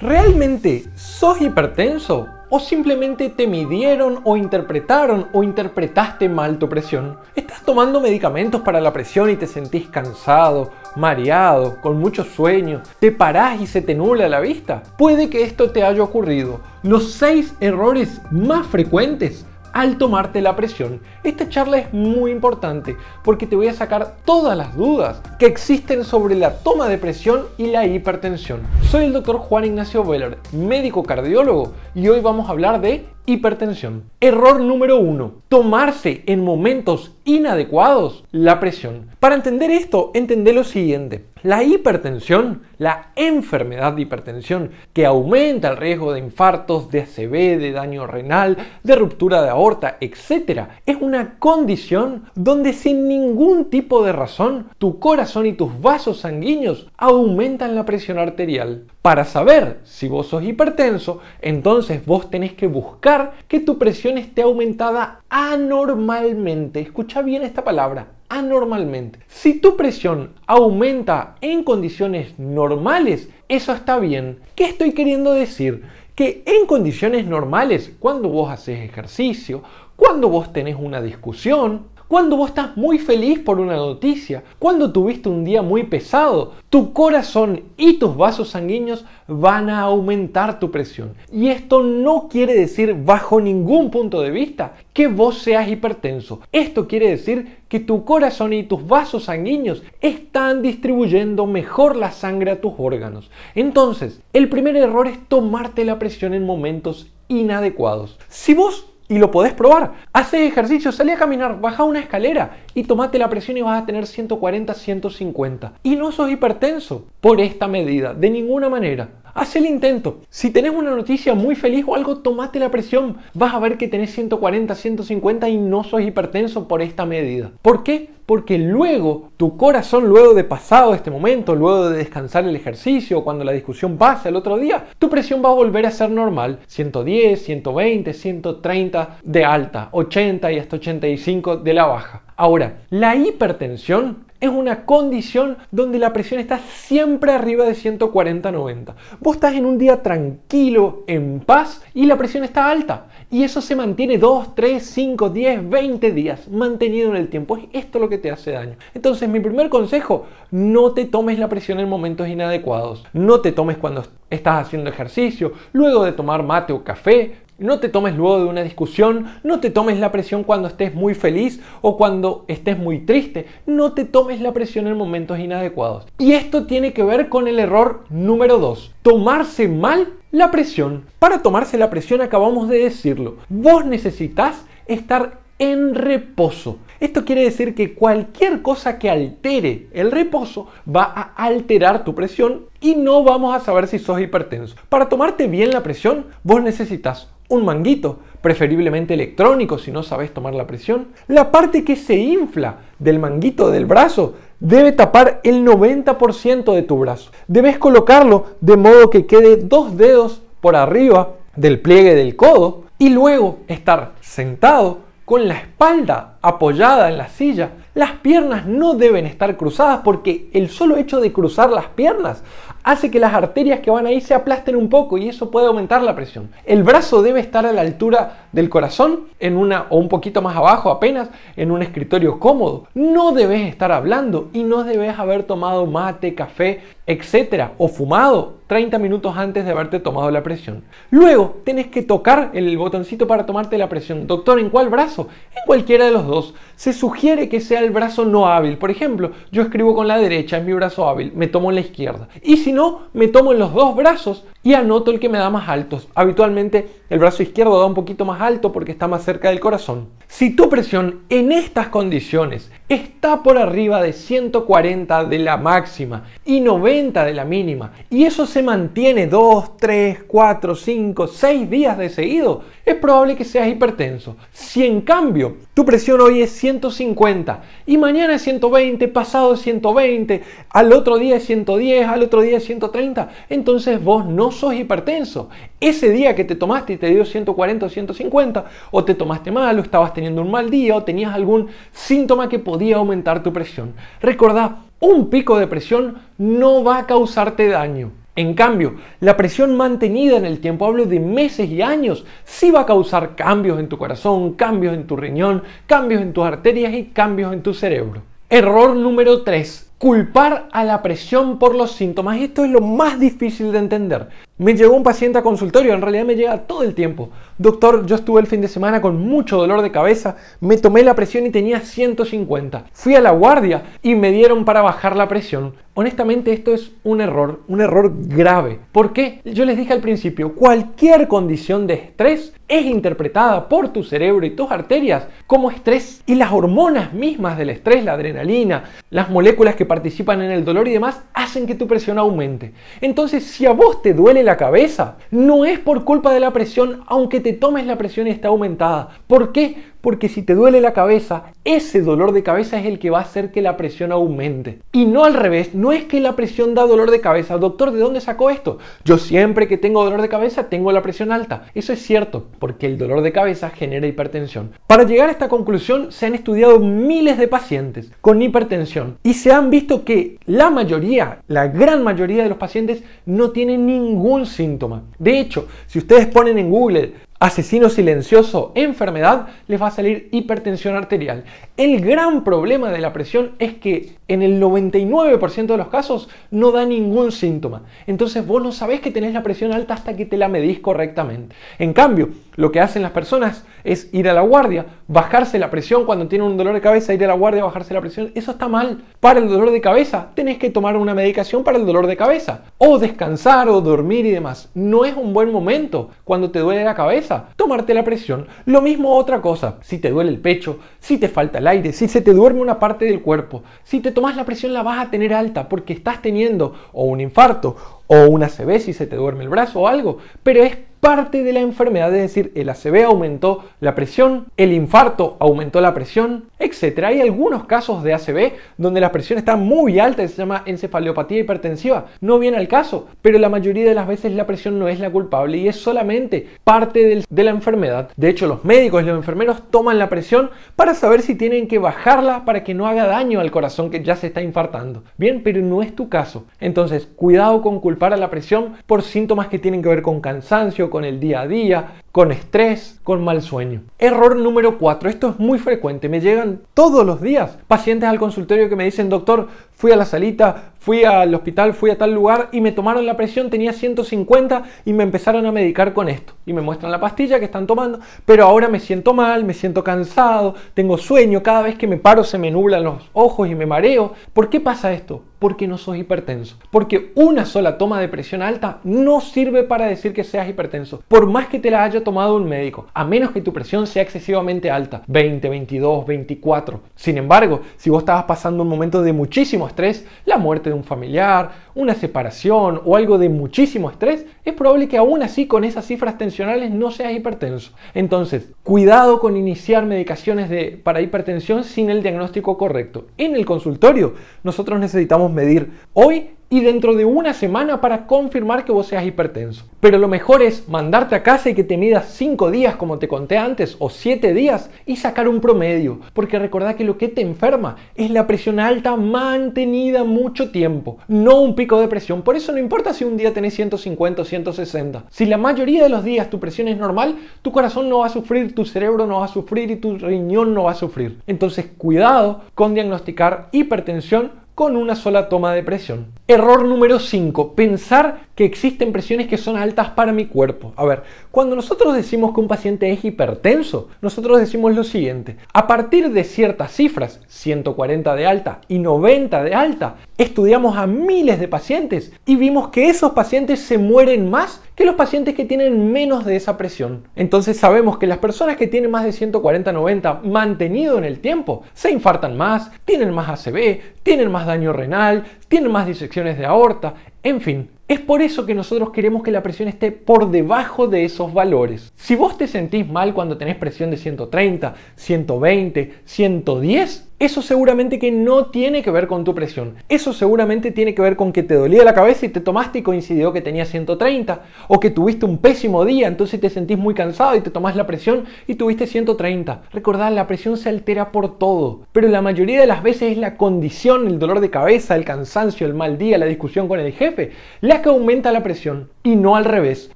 ¿Realmente sos hipertenso? ¿O simplemente te midieron o interpretaron o interpretaste mal tu presión? ¿Estás tomando medicamentos para la presión y te sentís cansado, mareado, con mucho sueño? ¿Te parás y se te nubla la vista? Puede que esto te haya ocurrido. Los 6 errores más frecuentes al tomarte la presión. Esta charla es muy importante porque te voy a sacar todas las dudas que existen sobre la toma de presión y la hipertensión. Soy el doctor Juan Ignacio Veller, médico cardiólogo, y hoy vamos a hablar de hipertensión. Error número 1. Tomarse en momentos inadecuados la presión. Para entender esto, entender lo siguiente. La hipertensión, la enfermedad de hipertensión, que aumenta el riesgo de infartos, de ACV, de daño renal, de ruptura de aorta, etc., es una condición donde sin ningún tipo de razón tu corazón y tus vasos sanguíneos aumentan la presión arterial. Para saber si vos sos hipertenso, entonces vos tenés que buscar que tu presión esté aumentada anormalmente. Escucha bien esta palabra, anormalmente. Si tu presión aumenta en condiciones normales, eso está bien. ¿Qué estoy queriendo decir? Que en condiciones normales, cuando vos haces ejercicio, cuando vos tenés una discusión, cuando vos estás muy feliz por una noticia, cuando tuviste un día muy pesado, tu corazón y tus vasos sanguíneos van a aumentar tu presión. Y esto no quiere decir bajo ningún punto de vista que vos seas hipertenso. Esto quiere decir que tu corazón y tus vasos sanguíneos están distribuyendo mejor la sangre a tus órganos. Entonces, el primer error es tomarte la presión en momentos inadecuados. Si vos y lo podés probar. Haces ejercicio, salí a caminar, baja una escalera y tomate la presión y vas a tener 140, 150. Y no sos hipertenso por esta medida, de ninguna manera haz el intento. Si tenés una noticia muy feliz o algo, tomate la presión. Vas a ver que tenés 140, 150 y no sos hipertenso por esta medida. ¿Por qué? Porque luego tu corazón, luego de pasado este momento, luego de descansar el ejercicio, cuando la discusión pase el otro día, tu presión va a volver a ser normal. 110, 120, 130 de alta, 80 y hasta 85 de la baja. Ahora, la hipertensión es una condición donde la presión está siempre arriba de 140-90. Vos estás en un día tranquilo, en paz, y la presión está alta. Y eso se mantiene 2, 3, 5, 10, 20 días, mantenido en el tiempo. Es esto lo que te hace daño. Entonces, mi primer consejo, no te tomes la presión en momentos inadecuados. No te tomes cuando estás haciendo ejercicio, luego de tomar mate o café, no te tomes luego de una discusión, no te tomes la presión cuando estés muy feliz o cuando estés muy triste, no te tomes la presión en momentos inadecuados. Y esto tiene que ver con el error número 2, tomarse mal la presión. Para tomarse la presión acabamos de decirlo, vos necesitas estar en reposo. Esto quiere decir que cualquier cosa que altere el reposo va a alterar tu presión y no vamos a saber si sos hipertenso. Para tomarte bien la presión, vos necesitas un manguito, preferiblemente electrónico si no sabes tomar la presión. La parte que se infla del manguito del brazo debe tapar el 90% de tu brazo. Debes colocarlo de modo que quede dos dedos por arriba del pliegue del codo y luego estar sentado con la espalda apoyada en la silla. Las piernas no deben estar cruzadas porque el solo hecho de cruzar las piernas hace que las arterias que van ahí se aplasten un poco y eso puede aumentar la presión. El brazo debe estar a la altura del corazón, en una o un poquito más abajo apenas, en un escritorio cómodo. No debes estar hablando y no debes haber tomado mate, café, etcétera, o fumado 30 minutos antes de haberte tomado la presión. Luego, tienes que tocar el botoncito para tomarte la presión. Doctor, ¿en cuál brazo? En cualquiera de los se sugiere que sea el brazo no hábil. Por ejemplo, yo escribo con la derecha, es mi brazo hábil, me tomo en la izquierda. Y si no, me tomo en los dos brazos, y anoto el que me da más altos. Habitualmente el brazo izquierdo da un poquito más alto porque está más cerca del corazón. Si tu presión en estas condiciones está por arriba de 140 de la máxima y 90 de la mínima y eso se mantiene 2, 3, 4, 5, 6 días de seguido, es probable que seas hipertenso. Si en cambio tu presión hoy es 150 y mañana es 120, pasado es 120, al otro día es 110, al otro día es 130, entonces vos no sos hipertenso. Ese día que te tomaste y te dio 140 o 150, o te tomaste mal, o estabas teniendo un mal día, o tenías algún síntoma que podía aumentar tu presión. Recordá, un pico de presión no va a causarte daño. En cambio, la presión mantenida en el tiempo, hablo de meses y años, sí va a causar cambios en tu corazón, cambios en tu riñón, cambios en tus arterias y cambios en tu cerebro. Error número 3. Culpar a la presión por los síntomas. Esto es lo más difícil de entender. Me llegó un paciente a consultorio, en realidad me llega todo el tiempo. Doctor, yo estuve el fin de semana con mucho dolor de cabeza, me tomé la presión y tenía 150. Fui a la guardia y me dieron para bajar la presión. Honestamente esto es un error, un error grave. ¿Por qué? Yo les dije al principio, cualquier condición de estrés es interpretada por tu cerebro y tus arterias como estrés y las hormonas mismas del estrés, la adrenalina, las moléculas que participan en el dolor y demás, hacen que tu presión aumente. Entonces, si a vos te duele la cabeza. No es por culpa de la presión, aunque te tomes la presión y está aumentada. ¿Por qué? Porque si te duele la cabeza, ese dolor de cabeza es el que va a hacer que la presión aumente. Y no al revés, no es que la presión da dolor de cabeza. Doctor, ¿de dónde sacó esto? Yo siempre que tengo dolor de cabeza tengo la presión alta. Eso es cierto, porque el dolor de cabeza genera hipertensión. Para llegar a esta conclusión se han estudiado miles de pacientes con hipertensión y se han visto que la mayoría, la gran mayoría de los pacientes no tienen ningún síntoma. De hecho, si ustedes ponen en Google asesino silencioso, enfermedad, les va a salir hipertensión arterial. El gran problema de la presión es que en el 99% de los casos no da ningún síntoma. Entonces vos no sabés que tenés la presión alta hasta que te la medís correctamente. En cambio, lo que hacen las personas es ir a la guardia, bajarse la presión cuando tienen un dolor de cabeza, ir a la guardia, bajarse la presión. Eso está mal. Para el dolor de cabeza tenés que tomar una medicación para el dolor de cabeza. O descansar o dormir y demás. No es un buen momento cuando te duele la cabeza. Tomarte la presión. Lo mismo otra cosa. Si te duele el pecho, si te falta el aire, si se te duerme una parte del cuerpo. Si te tomas la presión la vas a tener alta porque estás teniendo o un infarto o una CB si se te duerme el brazo o algo. Pero es parte de la enfermedad, es decir, el ACV aumentó la presión, el infarto aumentó la presión, etc. Hay algunos casos de ACV donde la presión está muy alta se llama encefalopatía hipertensiva. No viene al caso, pero la mayoría de las veces la presión no es la culpable y es solamente parte de la enfermedad. De hecho, los médicos y los enfermeros toman la presión para saber si tienen que bajarla para que no haga daño al corazón que ya se está infartando. Bien, pero no es tu caso. Entonces, cuidado con culpar a la presión por síntomas que tienen que ver con cansancio, con el día a día, con estrés, con mal sueño. Error número 4, esto es muy frecuente, me llegan todos los días pacientes al consultorio que me dicen, doctor, fui a la salita, fui al hospital, fui a tal lugar y me tomaron la presión, tenía 150 y me empezaron a medicar con esto. Y me muestran la pastilla que están tomando, pero ahora me siento mal, me siento cansado, tengo sueño, cada vez que me paro se me nublan los ojos y me mareo. ¿Por qué pasa esto? Porque no sos hipertenso. Porque una sola toma de presión alta no sirve para decir que seas hipertenso. Por más que te la haya tomado un médico, a menos que tu presión sea excesivamente alta, 20, 22, 24. Sin embargo, si vos estabas pasando un momento de muchísimo estrés, la muerte de un familiar, una separación o algo de muchísimo estrés, es probable que aún así con esas cifras tensionales no seas hipertenso. Entonces, cuidado con iniciar medicaciones de, para hipertensión sin el diagnóstico correcto. En el consultorio, nosotros necesitamos medir hoy y dentro de una semana para confirmar que vos seas hipertenso. Pero lo mejor es mandarte a casa y que te midas 5 días como te conté antes o 7 días y sacar un promedio, porque recordá que lo que te enferma es la presión alta mantenida mucho tiempo, no un pico de presión. Por eso no importa si un día tenés 150 o 160. Si la mayoría de los días tu presión es normal, tu corazón no va a sufrir, tu cerebro no va a sufrir y tu riñón no va a sufrir. Entonces, cuidado con diagnosticar hipertensión con una sola toma de presión. Error número 5. Pensar que existen presiones que son altas para mi cuerpo. A ver, cuando nosotros decimos que un paciente es hipertenso, nosotros decimos lo siguiente. A partir de ciertas cifras, 140 de alta y 90 de alta, estudiamos a miles de pacientes y vimos que esos pacientes se mueren más que los pacientes que tienen menos de esa presión. Entonces sabemos que las personas que tienen más de 140-90 mantenido en el tiempo se infartan más, tienen más ACV, tienen más daño renal, tienen más disecciones de aorta, en fin, es por eso que nosotros queremos que la presión esté por debajo de esos valores. Si vos te sentís mal cuando tenés presión de 130, 120, 110, eso seguramente que no tiene que ver con tu presión. Eso seguramente tiene que ver con que te dolía la cabeza y te tomaste y coincidió que tenía 130. O que tuviste un pésimo día, entonces te sentís muy cansado y te tomás la presión y tuviste 130. Recordad, la presión se altera por todo. Pero la mayoría de las veces es la condición, el dolor de cabeza, el cansancio, el mal día, la discusión con el jefe, la que aumenta la presión y no al revés.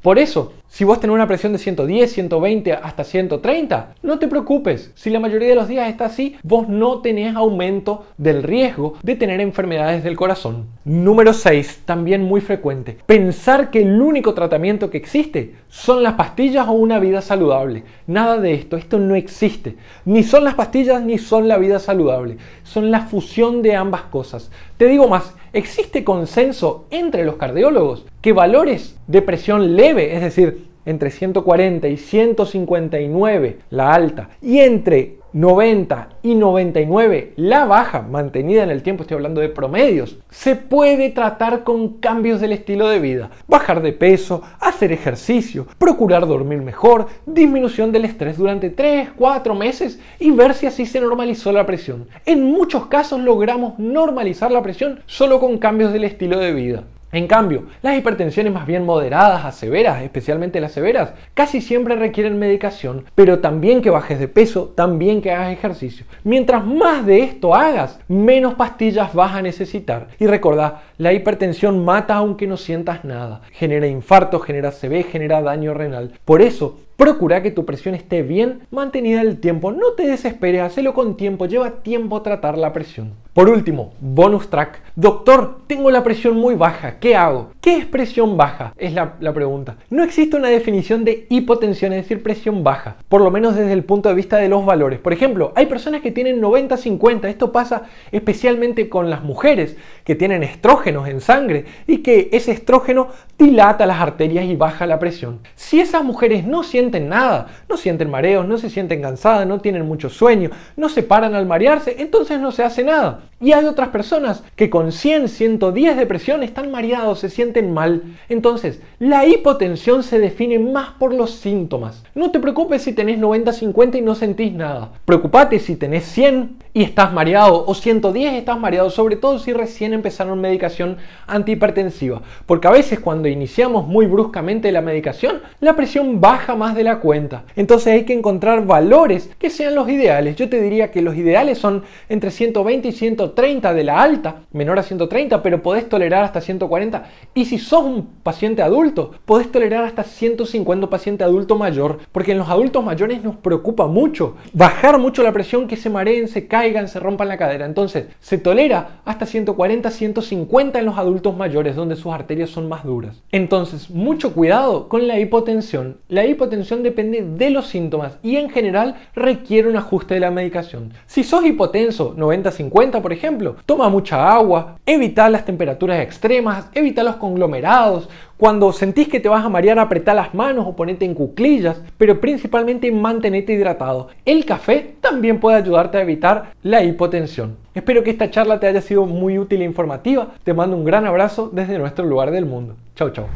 Por eso, si vos tenés una presión de 110, 120 hasta 130, no te preocupes. Si la mayoría de los días está así, vos no tenés aumento del riesgo de tener enfermedades del corazón. Número 6, también muy frecuente. Pensar que el único tratamiento que existe son las pastillas o una vida saludable. Nada de esto, esto no existe. Ni son las pastillas ni son la vida saludable. Son la fusión de ambas cosas. Te digo más, existe consenso entre los cardiólogos que valores de presión leve, es decir, entre 140 y 159 la alta y entre 90 y 99 la baja mantenida en el tiempo, estoy hablando de promedios, se puede tratar con cambios del estilo de vida, bajar de peso, hacer ejercicio, procurar dormir mejor, disminución del estrés durante 3, 4 meses y ver si así se normalizó la presión. En muchos casos logramos normalizar la presión solo con cambios del estilo de vida. En cambio, las hipertensiones más bien moderadas a severas, especialmente las severas, casi siempre requieren medicación, pero también que bajes de peso, también que hagas ejercicio. Mientras más de esto hagas, menos pastillas vas a necesitar. Y recordá, la hipertensión mata aunque no sientas nada. Genera infarto, genera CV, genera daño renal. Por eso, Procura que tu presión esté bien mantenida el tiempo. No te desesperes, hacelo con tiempo. Lleva tiempo tratar la presión. Por último, bonus track. Doctor, tengo la presión muy baja, ¿qué hago? ¿Qué es presión baja? Es la, pregunta. No existe una definición de hipotensión, es decir, presión baja, por lo menos desde el punto de vista de los valores. Por ejemplo, hay personas que tienen 90-50, esto pasa especialmente con las mujeres, que tienen estrógenos en sangre y que ese estrógeno dilata las arterias y baja la presión. Si esas mujeres no sienten nada, no sienten mareos, no se sienten cansadas, no tienen mucho sueño, no se paran al marearse, entonces no se hace nada. Y hay otras personas que con 100, 110 de presión están mareados, se sienten mal. Entonces, la hipotensión se define más por los síntomas. No te preocupes si tenés 90, 50 y no sentís nada. Preocupate si tenés 100 y estás mareado o 110 estás mareado, sobre todo si recién empezaron medicación antihipertensiva. Porque a veces cuando iniciamos muy bruscamente la medicación, la presión baja más de la cuenta. Entonces hay que encontrar valores que sean los ideales. Yo te diría que los ideales son entre 120 y 100 130 de la alta, menor a 130, pero podés tolerar hasta 140. Y si sos un paciente adulto, podés tolerar hasta 150 paciente adulto mayor, porque en los adultos mayores nos preocupa mucho bajar mucho la presión, que se mareen, se caigan, se rompan la cadera. Entonces, se tolera hasta 140, 150 en los adultos mayores, donde sus arterias son más duras. Entonces, mucho cuidado con la hipotensión. La hipotensión depende de los síntomas y en general requiere un ajuste de la medicación. Si sos hipotenso, 90-50, por ejemplo. Toma mucha agua, evita las temperaturas extremas, evita los conglomerados. Cuando sentís que te vas a marear, apretá las manos o ponete en cuclillas, pero principalmente mantenete hidratado. El café también puede ayudarte a evitar la hipotensión. Espero que esta charla te haya sido muy útil e informativa. Te mando un gran abrazo desde nuestro lugar del mundo. Chao, chao.